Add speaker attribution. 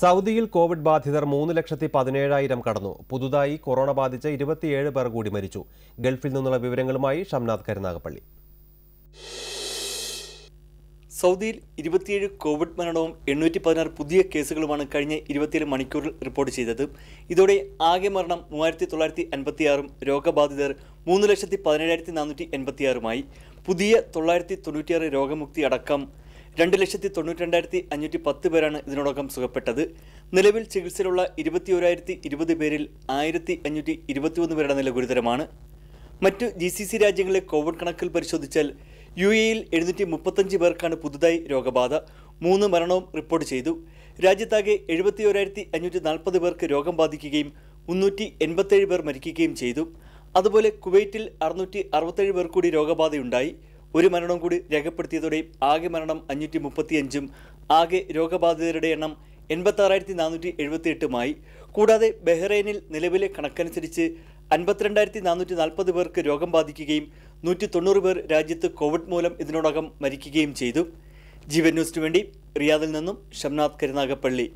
Speaker 1: സൗദിയിൽ കോവിഡ് ബാധിതർ മൂന്ന് ലക്ഷത്തി പതിനേഴായിരം കടന്നു പുതുതായി കൊറോണ ബാധിച്ച് ഇരുപത്തിയേഴ് പേർ കൂടി മരിച്ചു ഗൾഫിൽ നിന്നുള്ള വിവരങ്ങളുമായി ഷംനാഥ് കരുനാഗപ്പള്ളി സൗദിയിൽ
Speaker 2: ഇരുപത്തിയേഴ് കോവിഡ് മരണവും എണ്ണൂറ്റി പതിനാറ് പുതിയ കേസുകളുമാണ് കഴിഞ്ഞ ഇരുപത്തിയേഴ് മണിക്കൂറിൽ റിപ്പോർട്ട് ചെയ്തത് ഇതോടെ ആകെ മരണം മൂവായിരത്തി തൊള്ളായിരത്തി അൻപത്തിയാറും രോഗബാധിതർ മൂന്ന് ലക്ഷത്തി പതിനേഴായിരത്തി നാനൂറ്റി എൺപത്തിയാറുമായി പുതിയ തൊള്ളായിരത്തി തൊണ്ണൂറ്റിയാറ് രോഗമുക്തി അടക്കം രണ്ട് ലക്ഷത്തി തൊണ്ണൂറ്റി രണ്ടായിരത്തി അഞ്ഞൂറ്റി പത്ത് പേരാണ് ഇതിനോടകം സുഖപ്പെട്ടത് നിലവിൽ ചികിത്സയിലുള്ള ഇരുപത്തി ഒരായിരത്തി ഇരുപത് പേരിൽ ആയിരത്തി അഞ്ഞൂറ്റി ഇരുപത്തിയൊന്ന് പേരുടെ നില ഗുരുതരമാണ് മറ്റു ജി സി സി രാജ്യങ്ങളെ കോവിഡ് കണക്കിൽ പരിശോധിച്ചാൽ യു എയിൽ എഴുന്നൂറ്റി മുപ്പത്തഞ്ച് പേർക്കാണ് പുതുതായി രോഗബാധ മൂന്ന് മരണവും റിപ്പോർട്ട് ചെയ്തു രാജ്യത്താകെ എഴുപത്തി ഒരായിരത്തി അഞ്ഞൂറ്റി നാൽപ്പത് പേർക്ക് രോഗം ബാധിക്കുകയും മുന്നൂറ്റി എൺപത്തേഴ് പേർ മരിക്കുകയും ചെയ്തു അതുപോലെ കുവൈറ്റിൽ അറുന്നൂറ്റി അറുപത്തേഴ് പേർ കൂടി രോഗബാധയുണ്ടായി ഒരു മരണം കൂടി രേഖപ്പെടുത്തിയതോടെ ആകെ മരണം അഞ്ഞൂറ്റി മുപ്പത്തിയഞ്ചും ആകെ രോഗബാധിതരുടെ എണ്ണം എൺപത്താറായിരത്തി നാനൂറ്റി എഴുപത്തി എട്ടുമായി കൂടാതെ ബഹ്റൈനിൽ നിലവിലെ കണക്കനുസരിച്ച് അൻപത്തിരണ്ടായിരത്തി നാനൂറ്റി നാൽപ്പത് പേർക്ക് രോഗം ബാധിക്കുകയും നൂറ്റി തൊണ്ണൂറ് പേർ രാജ്യത്ത് കോവിഡ് മൂലം ഇതിനോടകം മരിക്കുകയും ചെയ്തു ജീവൻ ന്യൂസിനു വേണ്ടി റിയാദിൽ നിന്നും ഷംനാഥ് കരുനാഗപ്പള്ളി